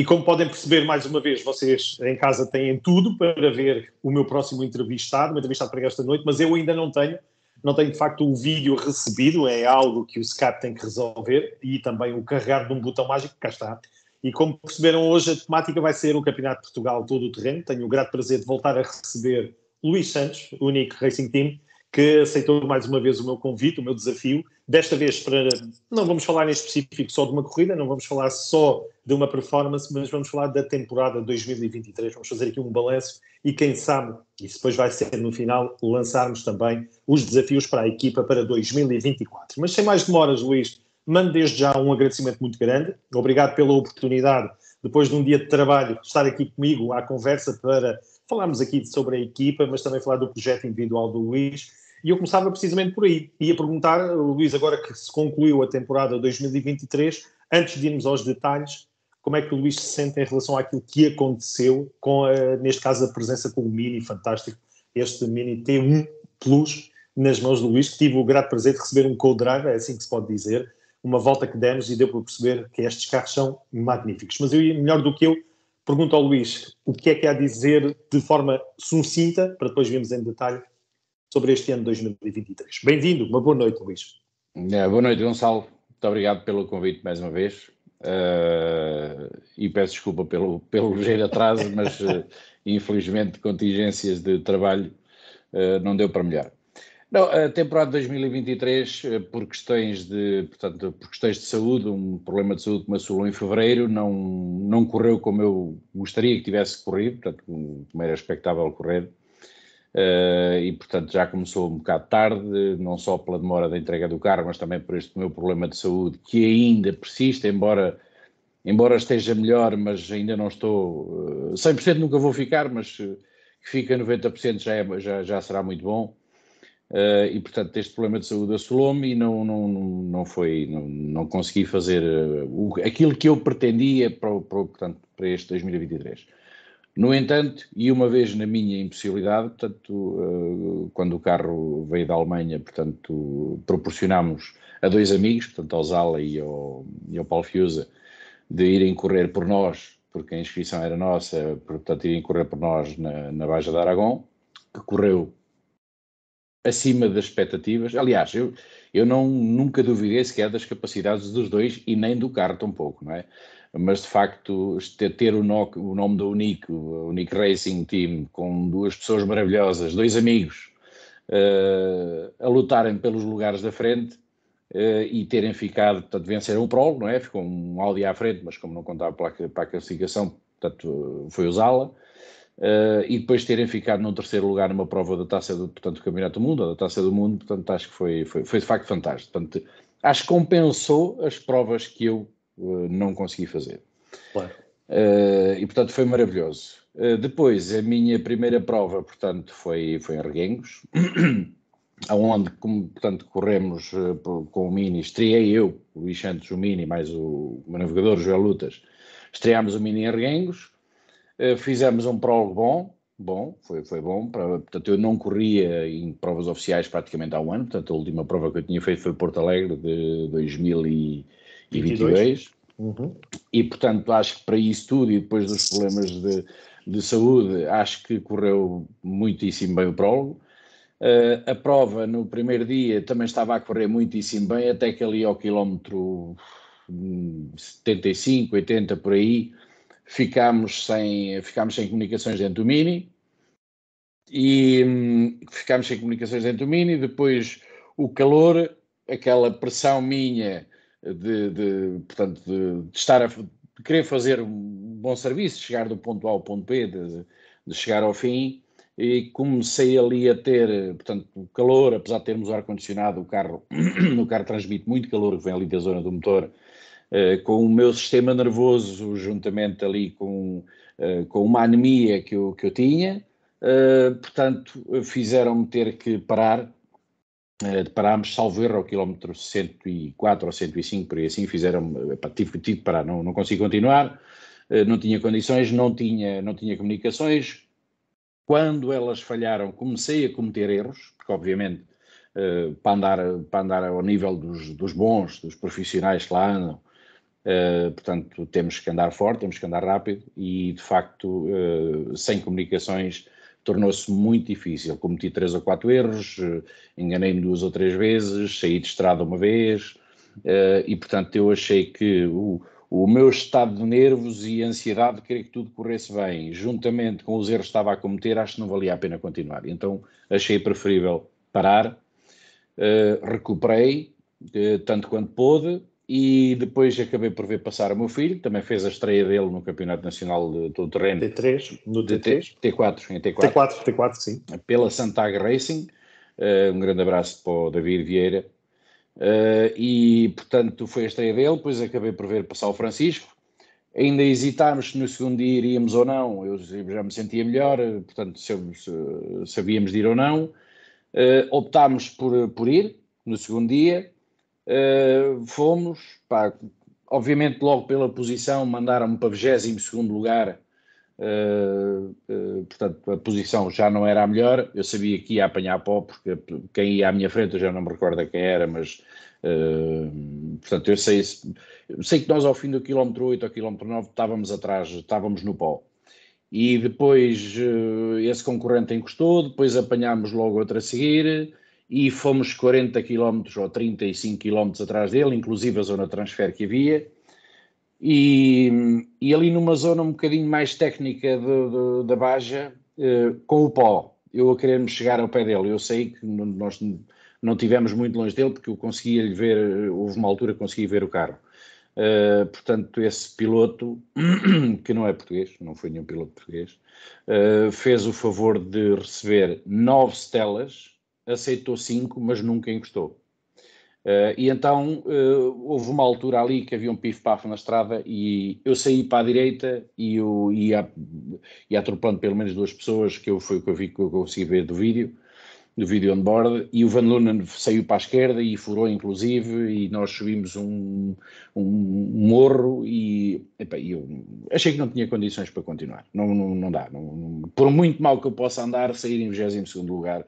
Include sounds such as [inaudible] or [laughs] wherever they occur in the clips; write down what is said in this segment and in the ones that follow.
E como podem perceber, mais uma vez, vocês em casa têm tudo para ver o meu próximo entrevistado, o meu entrevistado para esta noite, mas eu ainda não tenho. Não tenho, de facto, o vídeo recebido, é algo que o Skype tem que resolver e também o carregar de um botão mágico, cá está. E como perceberam hoje, a temática vai ser o Campeonato de Portugal todo o terreno. Tenho o grato prazer de voltar a receber Luís Santos, o único Racing Team, que aceitou mais uma vez o meu convite, o meu desafio, desta vez para, não vamos falar em específico só de uma corrida, não vamos falar só de uma performance, mas vamos falar da temporada 2023, vamos fazer aqui um balanço e quem sabe, isso depois vai ser no final, lançarmos também os desafios para a equipa para 2024. Mas sem mais demoras, Luís, mando desde já um agradecimento muito grande, obrigado pela oportunidade, depois de um dia de trabalho, estar aqui comigo à conversa para falarmos aqui sobre a equipa, mas também falar do projeto individual do Luís e eu começava precisamente por aí. Ia perguntar, Luís, agora que se concluiu a temporada 2023, antes de irmos aos detalhes, como é que o Luís se sente em relação àquilo que aconteceu com, a, eh, neste caso, a presença com o Mini fantástico, este Mini T1 Plus nas mãos do Luís, que tive o grato prazer de receber um co-drive, é assim que se pode dizer, uma volta que demos e deu para perceber que estes carros são magníficos. Mas eu, melhor do que eu, pergunto ao Luís o que é que há a dizer de forma sucinta, para depois vermos em detalhe sobre este ano 2023. Bem-vindo, uma boa noite, Luís. É, boa noite, Gonçalo. Muito obrigado pelo convite mais uma vez. Uh, e peço desculpa pelo, pelo [laughs] ligeiro atraso, mas uh, infelizmente contingências de trabalho uh, não deu para melhor. Não, a temporada 2023, por questões de, portanto, por questões de saúde, um problema de saúde que me assolou em fevereiro, não, não correu como eu gostaria que tivesse corrido, portanto, como era expectável correr. Uh, e portanto já começou um bocado tarde, não só pela demora da entrega do carro, mas também por este meu problema de saúde que ainda persiste, embora, embora esteja melhor, mas ainda não estou, uh, eh, 100% nunca vou ficar, mas eh, que fica 90% já, é, já, já será muito bom. Uh, e portanto este problema de saúde assolou-me e não, não, não foi, não, não consegui fazer o, aquilo que eu pretendia para, para, portanto, para este 2023. No entanto, e uma vez na minha impossibilidade, portanto, eh, quando o carro veio da Alemanha, portanto, proporcionámos a dois amigos, portanto, ao Zala e ao, e ao Paulo Fiusa, de irem correr por nós, porque a inscrição era nossa, portanto, irem correr por nós na, na Baja de Aragão, que correu acima das expectativas. Aliás, eu, eu não, nunca duvidei sequer das capacidades dos dois e nem do carro tampouco, não é? mas de facto ter o, o nome da Unique, o Unique Racing Team, com duas pessoas maravilhosas, dois amigos, uh, a lutarem pelos lugares da frente uh, e terem ficado, portanto, venceram o Prol, não é? Ficou um Audi à frente, mas como não contava para a, para a classificação, portanto, foi usá-la. Uh, eh, e depois terem ficado no terceiro lugar numa prova da taça do, portanto, do Campeonato do Mundo, da taça do Mundo, portanto, acho que foi, foi, foi de facto fantástico. Portanto, acho que compensou as provas que eu eh, não consegui fazer. Claro. Uh, e portanto foi maravilhoso. Uh, depois, a minha primeira prova, portanto, foi, foi em Reguengos, [clears throat] onde, como, portanto, corremos uh, com o Mini, estreiei eu, o Luís Santos, o Mini, mais o, o navegador João Lutas, estreámos o Mini em Reguengos, fizemos um prólogo bom, bom, foi, foi bom, para, portanto, eu não corria em provas oficiais praticamente há um ano, portanto, a última prova que eu tinha feito foi Porto Alegre, de 2000 e e 22. 22. Uhum. E, portanto, acho que para isso tudo e depois dos problemas de, de saúde, acho que correu muitíssimo bem o prólogo. Uh, a prova no primeiro dia também estava a correr muitíssimo bem, até que ali ao quilómetro 75, hum, 80 por aí, ficámos sem, ficámos sem comunicações dentro do Mini. E hum, ficámos sem comunicações dentro do Mini. Depois o calor, aquela pressão minha de, de portanto, de, de estar a de querer fazer um bom serviço, chegar do ponto A ao ponto B, de, de chegar ao fim, e comecei ali a ter, portanto, calor, apesar de termos o ar-condicionado, o carro, [clears throat] o carro transmite muito calor que vem ali da zona do motor, Uh, com o meu sistema nervoso, juntamente ali com, uh, com uma anemia que eu, que eu tinha, uh, portanto, fizeram-me ter que parar Uh, parámos, salvo erro, ao quilómetro 104 ou 105, por aí assim, fizeram, epá, eh, tive, tive que parar, não, não consigo continuar, uh, não tinha condições, não tinha, não tinha comunicações. Quando elas falharam, comecei a cometer erros, porque obviamente uh, para, andar, para andar ao nível dos, dos bons, dos profissionais que lá andam, portanto temos que andar forte, temos que andar rápido e de facto sem comunicações tornou-se muito difícil. Cometi três ou quatro erros, eh, enganei-me duas ou três vezes, saí de estrada uma vez, uh, e portanto eu achei que o, o meu estado de nervos e ansiedade de querer que tudo corresse bem, juntamente com os erros que estava a cometer, acho que não valia a pena continuar. Então achei preferível parar, uh, recuperei, uh, tanto quanto pôde, e depois acabei por ver passar o meu filho, também fez a estreia dele no Campeonato Nacional de Todo Terreno. T3, no T3. T4, em T4. T4, T4, sim. Pela Santag Racing. Uh, um grande abraço para o David Vieira. Uh, e, portanto, foi a estreia dele, depois acabei por ver passar o Francisco. Ainda hesitámos se no segundo dia iríamos ou não, eu já me sentia melhor, eh, portanto, se, sabíamos de ir ou não. Uh, optámos por, por ir no segundo dia eh, fomos, pá, obviamente, logo pela posição, mandaram-me para 22 lugar. Uh, uh, portanto, a posição já não era a melhor. Eu sabia que ia apanhar pó, porque quem ia à minha frente eu já não me recordo quem era, mas uh, portanto, eu sei, sei que nós ao fim do quilómetro 8 ao quilómetro 9 estávamos atrás, estávamos no pó. E depois esse concorrente encostou, depois apanhámos logo outro a seguir e fomos 40 km ou 35 km atrás dele, inclusive a zona transfer que havia. E, e ali numa zona um bocadinho mais técnica de, de, da Baja, eh, com o pó, eu a querer chegar ao pé dele. Eu sei que nós não tivemos muito longe dele, porque eu conseguia lhe ver, eh, houve uma altura que consegui ver o carro. Uh, portanto, esse piloto, [clears throat] que não é português, não foi nenhum piloto português, uh, fez o favor de receber nove estelas aceitou cinco, mas nunca encostou. Uh, e então uh, houve uma altura ali que havia um pif-paf na estrada e eu saí para a direita e eu ia, ia atropelando pelo menos duas pessoas, que eu, foi o que eu vi que eu consegui ver do vídeo, do vídeo on-board, e o Van Lunen saiu para a esquerda e furou inclusive e nós subimos um, um morro e epa, eu achei que não tinha condições para continuar, não, não, não dá, não, não, por muito mal que eu possa andar, sair em 22º lugar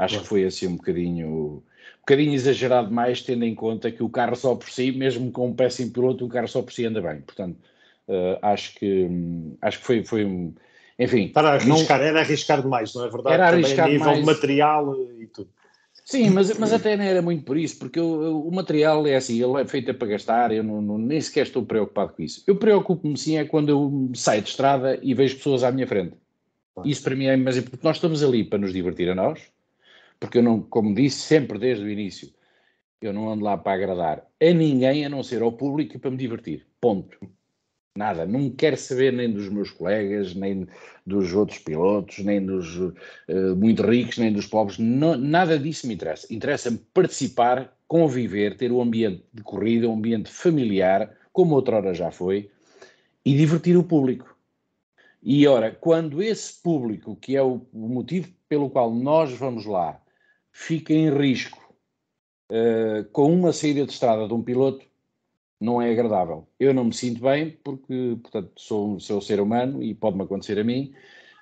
Acho que foi assim um bocadinho, um bocadinho exagerado mais, tendo em conta que o carro só por si, mesmo com um péssimo piloto, o carro só por si anda bem. Portanto, uh, acho que hum, acho que foi, foi um, enfim. Para arriscar, não, era arriscar demais, não é verdade? Era arriscar Também, nível mais. material e tudo. Sim, mas, mas até não era muito por isso, porque eu, eu, o material é assim, ele é feito é para gastar, eu não, não, nem sequer estou preocupado com isso. Eu preocupo-me sim é quando eu saio de estrada e vejo pessoas à minha frente. Isso para mim é, mas é porque nós estamos ali para nos divertir a nós, porque eu não, como disse sempre desde o início, eu não ando lá para agradar a ninguém a não ser ao público e para me divertir. Ponto. Nada, não quero saber nem dos meus colegas, nem dos outros pilotos, nem dos uh, muito ricos, nem dos pobres, nada disso me interessa. Interessa-me participar, conviver, ter um ambiente de corrida, um ambiente familiar, como outrora já foi, e divertir o público. E ora, quando esse público, que é o motivo pelo qual nós vamos lá, fica em risco uh, com uma saída de estrada de um piloto, não é agradável. Eu não me sinto bem porque, portanto, sou, um ser humano e pode-me acontecer a mim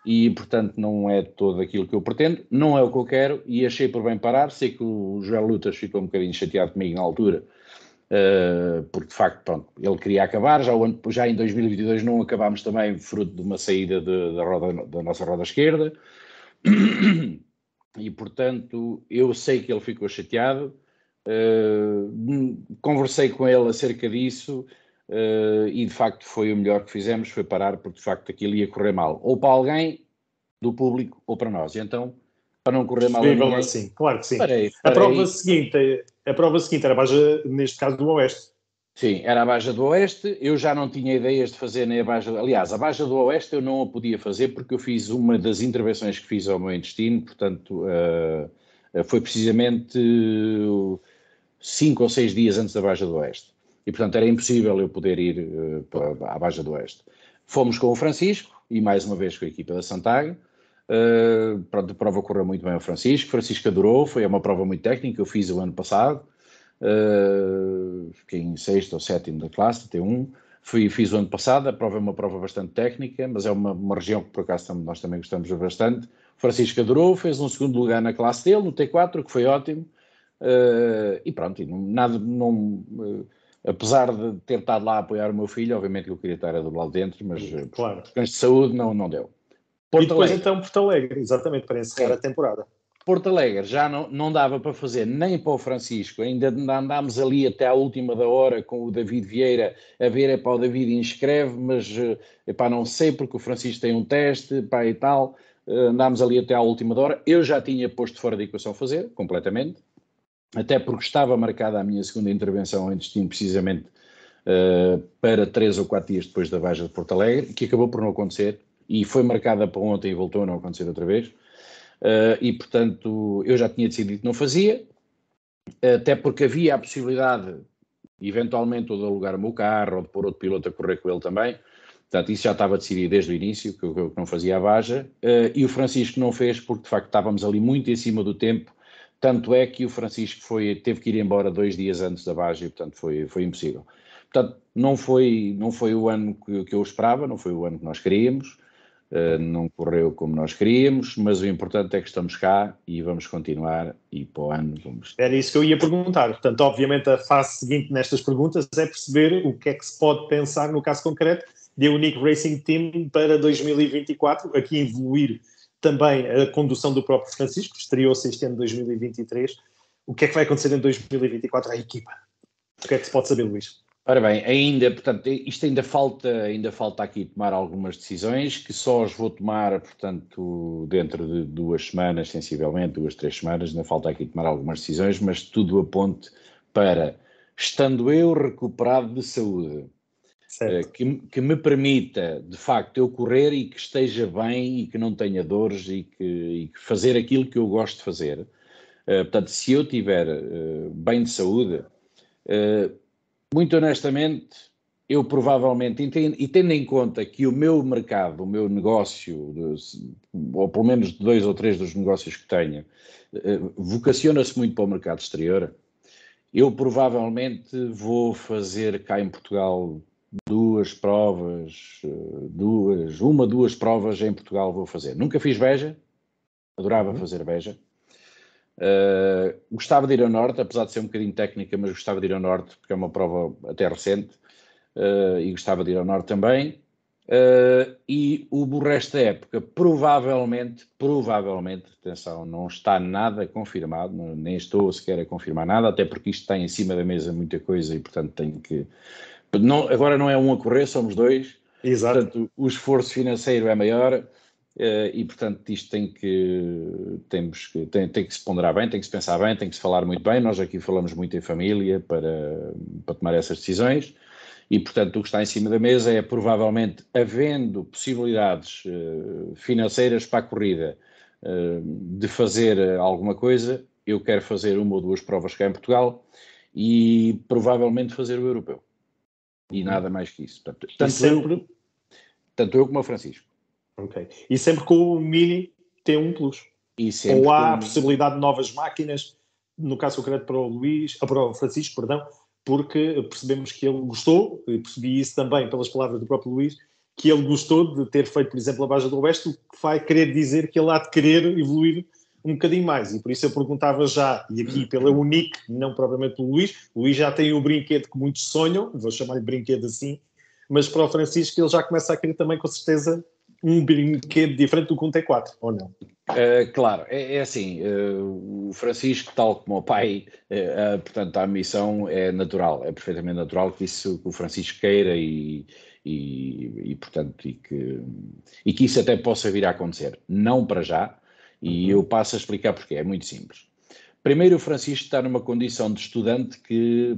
e, portanto, não é todo aquilo que eu pretendo, não é o que eu quero e achei por bem parar. Sei que o Joel Lutas ficou um bocadinho chateado comigo na altura, uh, porque, de facto, pronto, ele queria acabar. Já, ano, já em 2022 não acabámos também, fruto de uma saída de, da, roda, da nossa roda esquerda. [clears throat] e portanto eu sei que ele ficou chateado. Uh, conversei com ele acerca disso uh, e de facto foi o melhor que fizemos, foi parar porque de facto aquilo ia correr mal, ou para alguém do público ou para nós. E então, para não correr mal ninguém, assim, claro que sim. Parei, parei. A prova seguinte, a prova seguinte era neste caso do Oeste. Sim, era a Baja do Oeste. Eu já não tinha ideias de fazer nem a Baja. Aliás, a Baja do Oeste eu não a podia fazer porque eu fiz uma das intervenções que fiz ao meu intestino, portanto, uh, foi precisamente eh, cinco ou seis dias antes da Baja do Oeste. E, portanto, era impossível eu poder ir uh, para, à Baja do Oeste. Fomos com o Francisco e, mais uma vez, com a equipa da Santago. Uh, pronto, a prova correu muito bem ao Francisco. Francisco adorou, foi é uma prova muito técnica, eu fiz o ano passado. Eh, fiquei em sexto ou sétimo da classe, T1. Fui, fiz o ano passado, a prova é uma prova bastante técnica, mas é uma, uma região que por acaso nós também gostamos bastante. Francisco adorou, fez um segundo lugar na classe dele, no T4, que foi ótimo. Uh, e pronto, e não, nada, não, uh, apesar de ter estado lá a apoiar o meu filho, obviamente que eu queria estar a do lado dentro, mas claro. por questões de saúde não, não deu. Porto e depois Alegre. então Porto Alegre, exatamente, para encerrar é. a temporada. Porto Alegre já não, não dava para fazer nem para o Francisco, ainda andámos ali até à última da hora com o David Vieira a ver, é para o David inscreve, mas eh, epá, não sei porque o Francisco tem um teste e tal, eh, andámos ali até à última da hora, eu já tinha posto fora de equação fazer, completamente, até porque estava marcada a minha segunda intervenção em destino precisamente uh, para três ou quatro dias depois da Baja de Porto Alegre, que acabou por não acontecer, e foi marcada para ontem e voltou a não acontecer outra vez, Uh, e, portanto, eu já tinha decidido que não fazia, até porque havia a possibilidade, eventualmente, ou de alugar o meu carro, ou de pôr outro piloto a correr com ele também. Portanto, isso já estava decidido desde o início, que eu, não fazia a Baja, eh, e o Francisco não fez porque, de facto, estávamos ali muito em cima do tempo, tanto é que o Francisco foi, teve que ir embora dois dias antes da Baja, e, portanto, foi, foi impossível. Portanto, não foi, não foi o ano que, que eu esperava, não foi o ano que nós queríamos, eh, não correu como nós queríamos, mas o importante é que estamos cá e vamos continuar e para o ano vamos. Era isso que eu ia perguntar. Portanto, obviamente, a fase seguinte nestas perguntas é perceber o que é que se pode pensar no caso concreto de Unique Racing Team para 2024, aqui evoluir também a condução do próprio Francisco, estreou-se este ano 2023. O que é que vai acontecer em 2024 à equipa? O que é que se pode saber, Luís? Ora bem, ainda, portanto, isto ainda falta, ainda falta aqui tomar algumas decisões que só as vou tomar, portanto, dentro de duas semanas, sensivelmente, duas, três semanas, ainda falta aqui tomar algumas decisões, mas tudo aponte para, estando eu recuperado de saúde, eh, que, que, me permita, de facto, eu correr e que esteja bem e que não tenha dores e que, e que fazer aquilo que eu gosto de fazer. Uh, portanto, se eu tiver uh, bem de saúde, uh, muito honestamente, eu provavelmente, e tendo em conta que o meu mercado, o meu negócio, ou pelo menos dois ou três dos negócios que tenho, eh, vocaciona-se muito para o mercado exterior, eu provavelmente vou fazer cá em Portugal duas provas, eh, duas, uma, duas provas em Portugal vou fazer. Nunca fiz Beja, adorava uhum. fazer Beja, eh, gostava de ir ao Norte, apesar de ser um bocadinho técnica, mas gostava de ir ao Norte, porque é uma prova até recente, uh, e gostava de ir ao Norte também. Uh, e o resto da época, provavelmente, provavelmente, atenção, não está nada confirmado, nem estou sequer a confirmar nada, até porque isto está em cima da mesa muita coisa e, portanto, tenho que. Não, agora não é um a correr, somos dois. Exato. Portanto, o esforço financeiro é maior. Eh, e, portanto, isto tem que, temos que, tem, tem, que se ponderar bem, tem que se pensar bem, tem que se falar muito bem. Nós aqui falamos muito em família para, para tomar essas decisões. E, portanto, o que está em cima da mesa é provavelmente havendo possibilidades eh, financeiras para a corrida eh, de fazer alguma coisa, eu quero fazer uma ou duas provas cá em Portugal e provavelmente fazer o europeu. E nada mais que isso. Portanto, tanto, eu, tanto eu como o Francisco. Ok. E sempre com o Mini T1 Plus. Ou há a possibilidade de novas máquinas, no caso concreto para o Luís, ah, para o Francisco, perdão, porque percebemos que ele gostou, e percebi isso também pelas palavras do próprio Luís, que ele gostou de ter feito, por exemplo, a Baja do Oeste, o que vai querer dizer que ele há de querer evoluir um bocadinho mais. E por isso eu perguntava já, e aqui uhum. pela Unique, não propriamente pelo Luís, o Luís já tem o brinquedo que muitos sonham, vou chamar-lhe brinquedo assim, mas para o Francisco ele já começa a querer também, com certeza, um brinquedo diferente do que um T4, ou não? Uh, claro, é, é assim, uh, o Francisco, tal como o pai, uh, portanto, a missão é natural, é perfeitamente natural que isso que o Francisco queira e, e, e, portanto, e que, e que isso até possa vir a acontecer. Não para já, e uhum. eu passo a explicar porque é muito simples. Primeiro, o Francisco está numa condição de estudante que,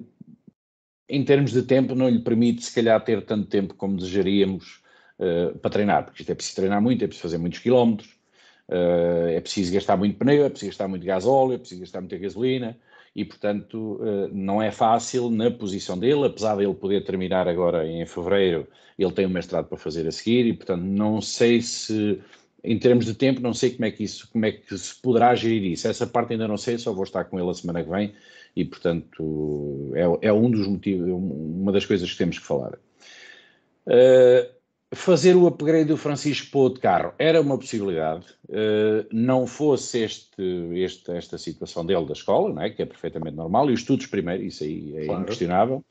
em termos de tempo, não lhe permite, se calhar, ter tanto tempo como desejaríamos eh, para treinar, porque isto é preciso treinar muito, é preciso fazer muitos quilómetros, uh, é preciso gastar muito pneu, é preciso gastar muito gasóleo, é preciso gastar muita gasolina, e portanto uh, não é fácil na posição dele, apesar de ele poder terminar agora em fevereiro, ele tem um mestrado para fazer a seguir, e portanto não sei se em termos de tempo, não sei como é que isso, como é que se poderá gerir isso. Essa parte ainda não sei, só vou estar com ele a semana que vem e, portanto, é, é um dos motivos, uma das coisas que temos que falar. Uh, fazer o upgrade do Francisco Pô de carro era uma possibilidade, eh, não fosse este, este, esta situação dele da escola, não é? que é perfeitamente normal, e os estudos primeiro, isso aí é claro. inquestionável.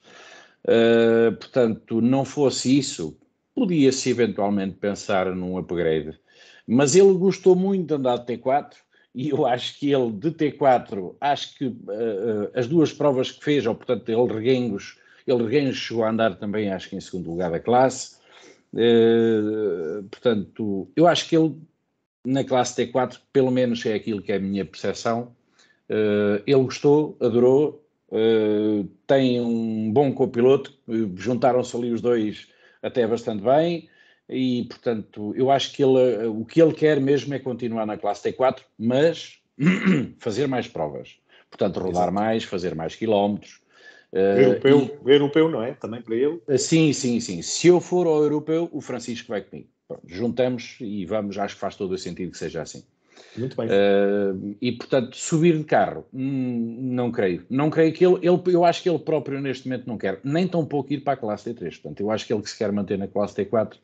Eh, portanto, não fosse isso, podia-se eventualmente pensar num upgrade. Mas ele gostou muito de andar de T4, e eu acho que ele, de T4, acho que eh, as duas provas que fez, ou portanto, ele Reguengos, ele Reguengos chegou a andar também, acho que em segundo lugar da classe, eh, portanto, eu acho que ele, na classe T4, pelo menos é aquilo que é a minha percepção, uh, ele gostou, adorou, uh, tem um bom copiloto, juntaram-se ali os dois até bastante bem, e portanto, eu acho que ele, o que ele quer mesmo é continuar na classe T4, mas [clears throat] fazer mais provas. Portanto, rodar Exato. mais, fazer mais quilómetros, eh, europeu, e, europeu, não é? Também para ele? Eh, sim, sim, sim. Se eu for ao europeu, o Francisco vai comigo. Pronto, juntamos e vamos, acho que faz todo o sentido que seja assim. Muito bem. Uh, e portanto, subir de carro, hum, não creio. Não creio que ele, ele, eu acho que ele próprio neste momento não quer, nem tão pouco ir para a classe T3. Portanto, eu acho que ele que se quer manter na classe T4.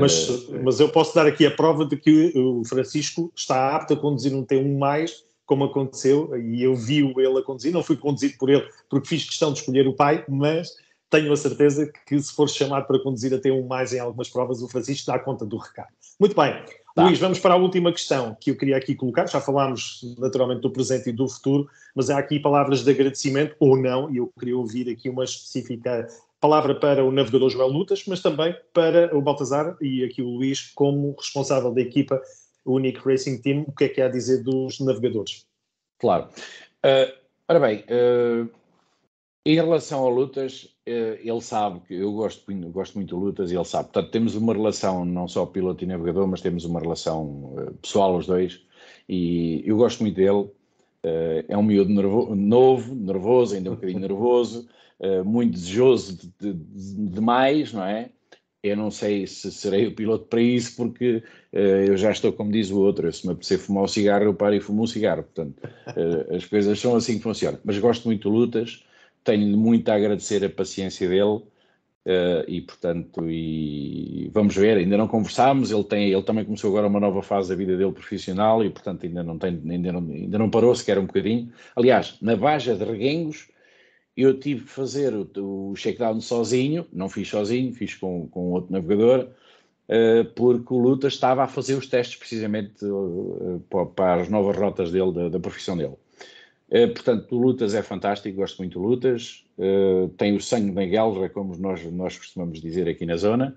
mas, mas eu posso dar aqui a prova de que o Francisco está apto a conduzir um T1 mais como aconteceu, e eu vi-o ele a conduzir, não fui conduzido por ele porque fiz questão de escolher o pai, mas tenho a certeza que se for chamado para conduzir até um mais em algumas provas, o Francisco dá conta do recado. Muito bem, tá. Luís, vamos para a última questão que eu queria aqui colocar. Já falámos naturalmente do presente e do futuro, mas há aqui palavras de agradecimento ou não, e eu queria ouvir aqui uma específica palavra para o navegador Joel Lutas, mas também para o Baltazar e aqui o Luís como responsável da equipa o Unique Racing Team, o que é que há a dizer dos navegadores? Claro. Uh, ora bem, uh, em relação a lutas, uh, ele sabe que eu gosto, gosto muito de lutas e ele sabe. Portanto, temos uma relação, não só piloto e navegador, mas temos uma relação pessoal, os dois. E eu gosto muito dele. é um miúdo nervo novo, nervoso, ainda um bocadinho nervoso, muito desejoso demais, de, de não é? eu não sei se serei o piloto para isso, porque uh, eu já estou como diz o outro, se me apetecer fumar um cigarro, eu paro e fumo um cigarro, portanto, uh, [laughs] as coisas são assim que funcionam. Mas gosto muito de lutas, tenho muito a agradecer a paciência dele, Uh, e portanto e vamos ver ainda não conversámos ele tem ele também começou agora uma nova fase da vida dele profissional e portanto ainda não tem ainda não, ainda não parou sequer um bocadinho aliás na Baja de Reguengos eu tive que fazer o, o check-down sozinho, não fiz sozinho, fiz com, com outro navegador, uh, porque o Luta estava a fazer os testes precisamente uh, para as novas rotas dele, da, da profissão dele. Eh, portanto, o Lutas é fantástico, gosto muito do Lutas, tem o sangue da Galra, é como nós, nós costumamos dizer aqui na zona.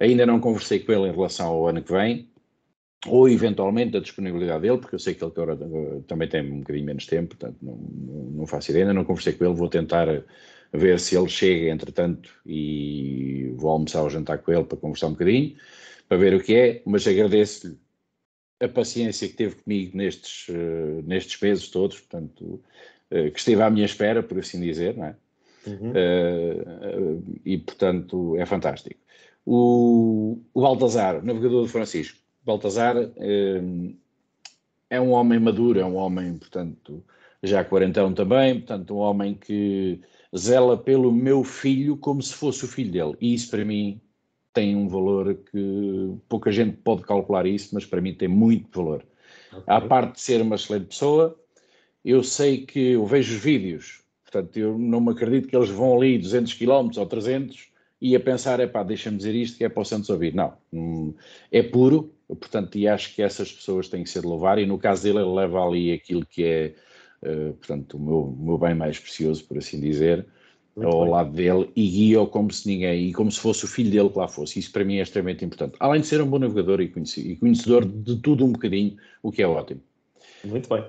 Ainda não conversei com ele em relação ao ano que vem, ou eventualmente da disponibilidade dele, porque eu sei que ele agora eh, também tem um bocadinho menos tempo, portanto não, não faço ideia, ainda não conversei com ele, vou tentar ver se ele chega entretanto e vou almoçar ou jantar com ele para conversar um bocadinho, para ver o que é, mas agradeço-lhe a paciência que teve comigo nestes, eh, nestes meses todos, portanto, eh, que esteve à minha espera, por assim dizer, não é? Uhum. Uh, uh, e portanto é fantástico. O, o Baltazar, navegador de Francisco, Baltazar ehm, é um homem maduro, é um homem, portanto, já quarentão também, portanto, um homem que zela pelo meu filho como se fosse o filho dele. E isso para mim tem um valor que pouca gente pode calcular isso, mas para mim tem muito valor. Okay. À parte de ser uma excelente pessoa, eu sei que eu vejo os vídeos, portanto, eu não me acredito que eles vão ali 200 km ou 300 e a pensar, é pá, deixa-me dizer isto que é para o Santos ouvir. Não, hum, é puro, portanto, e acho que essas pessoas têm que ser de louvar, e no caso dele ele leva ali aquilo que é, uh, portanto, o meu, o meu, bem mais precioso, por assim dizer, Muito ao bem. lado dele, e guia-o como se ninguém, e como se fosse o filho dele que lá fosse, isso para mim é extremamente importante. Além de ser um bom navegador e conhecedor de tudo um bocadinho, o que é ótimo. Muito bem.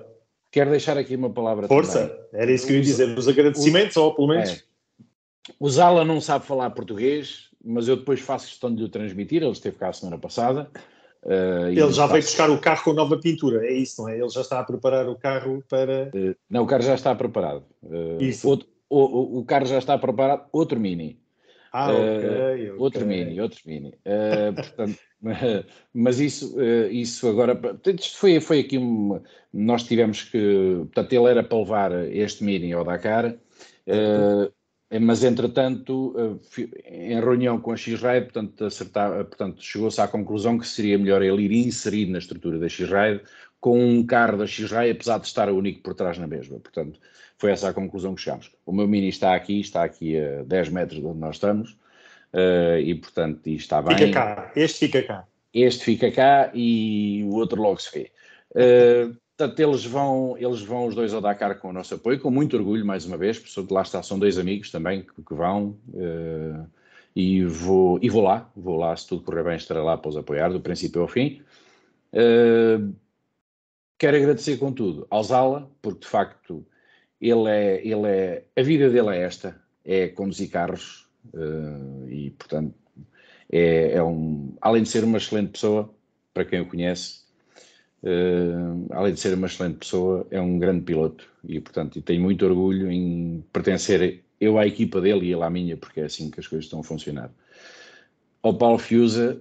Quero deixar aqui uma palavra Força, também. era isso que eu ia dizer, os agradecimentos, os, ou pelo menos... É o Zala não sabe falar português, mas eu depois faço questão de o transmitir. Ele esteve cá a semana passada. Uh, ele já veio buscar o carro com nova pintura, é isso, não é? Ele já está a preparar o carro para. Uh, não, o carro já está preparado. Uh, isso. Outro, o, o, carro já está preparado, outro Mini. Ah, okay, uh, Outro Mini, outro Mini. portanto, [laughs] mas isso, isso agora. Isto foi, foi aqui um. Nós tivemos que. Portanto, ele era para levar este Mini ao Dakar. Eh, mas, entretanto, eh, em reunião com a X-Ray, portanto, portanto chegou-se à conclusão que seria melhor ele ir inserido na estrutura da X-Ray com um carro da X-Ray, apesar de estar o único por trás na mesma. Portanto, foi essa a conclusão que chegámos. O meu Mini está aqui, está aqui a 10 metros de onde nós estamos, eh, e, portanto, está bem. Fica cá, este fica cá. Este fica cá e o outro logo se vê. Uh, Portanto, eles vão, eles vão os dois ao Dakar com o nosso apoio, com muito orgulho, mais uma vez, porque lá está, são dois amigos também que, que vão. Uh, e, vou, e vou lá, vou lá, se tudo correr bem, estarei lá para os apoiar, do princípio ao fim. Uh, quero agradecer, contudo, ao Zala, porque de facto ele é, ele é, a vida dele é esta, é conduzir carros, uh, e portanto, é, é um, além de ser uma excelente pessoa, para quem o conhece, Uh, além de ser uma excelente pessoa, é um grande piloto e, portanto, tenho muito orgulho em pertencer eu à equipa dele e ele à minha, porque é assim que as coisas estão a funcionar. Ao Paulo Fiusa.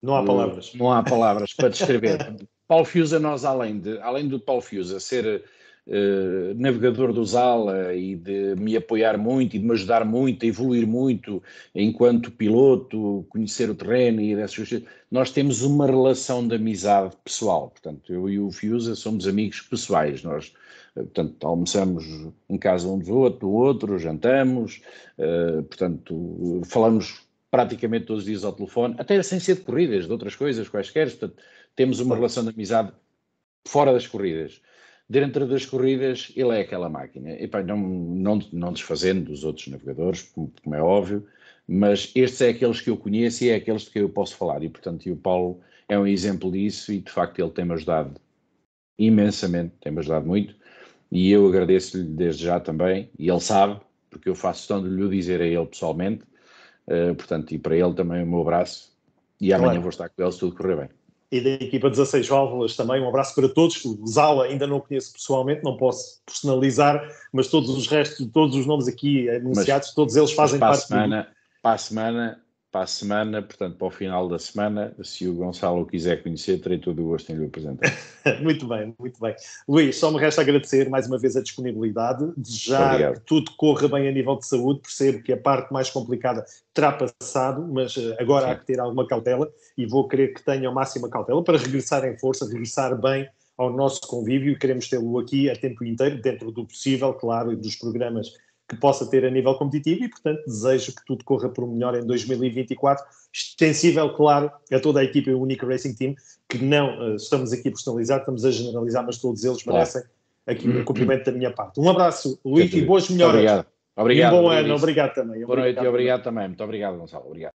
Não há eh, palavras. Uh, não há palavras para descrever. [laughs] Paulo Fiusa, nós além de além do Paulo Fiusa ser eh, navegador do Zala e de me apoiar muito e de me ajudar muito, a evoluir muito enquanto piloto, conhecer o terreno e dessas coisas. Nós temos uma relação de amizade pessoal, portanto, eu e o Fiusa somos amigos pessoais, nós eh, portanto, almoçamos em casa um do outro, do outro, jantamos, eh, portanto, falamos praticamente todos os dias ao telefone, até sem ser de corridas, de outras coisas quaisquer, portanto, temos uma relação de amizade fora das corridas dentro das corridas ele é aquela máquina. E, pá, não, não, não desfazendo dos outros navegadores, como, é óbvio, mas estes é aqueles que eu conheço e é aqueles de que eu posso falar. E, portanto, e o Paulo é um exemplo disso e, de facto, ele tem-me ajudado imensamente, tem-me ajudado muito. E eu agradeço-lhe desde já também, e ele sabe, porque eu faço questão de lhe dizer a ele pessoalmente. Uh, portanto, e para ele também o meu abraço. E amanhã claro. vou estar com ele se tudo correr bem e da equipa 16 válvulas também. Um abraço para todos. O Zala ainda não conheço pessoalmente, não posso personalizar, mas todos os restos, todos os nomes aqui anunciados, mas, todos eles fazem parte semana, Para a semana para a semana, portanto, para o final da semana, se o Gonçalo quiser conhecer, terei todo o gosto em lhe apresentar. [laughs] muito bem, muito bem. Luís, só me resta agradecer mais uma vez a disponibilidade, desejar que tudo corra bem a nível de saúde, percebo que a parte mais complicada terá passado, mas eh, agora Sim. há que ter alguma cautela e vou querer que tenham máxima cautela para regressar em força, regressar bem ao nosso convívio e queremos tê-lo aqui a tempo inteiro, dentro do possível, claro, e dos programas que possa ter a nível competitivo e, portanto, desejo que tudo corra por melhor em 2024, extensível, claro, a toda a equipa e o único Racing Team, que não uh, estamos aqui a personalizar, estamos a generalizar, mas todos eles merecem aqui um cumprimento da minha parte. Um abraço, Luís, e boas melhoras. Obrigado. Obrigado. E um bom obrigado. ano, obrigado também. Boa obrigado noite e obrigado também. Muito obrigado, Gonçalo. Obrigado.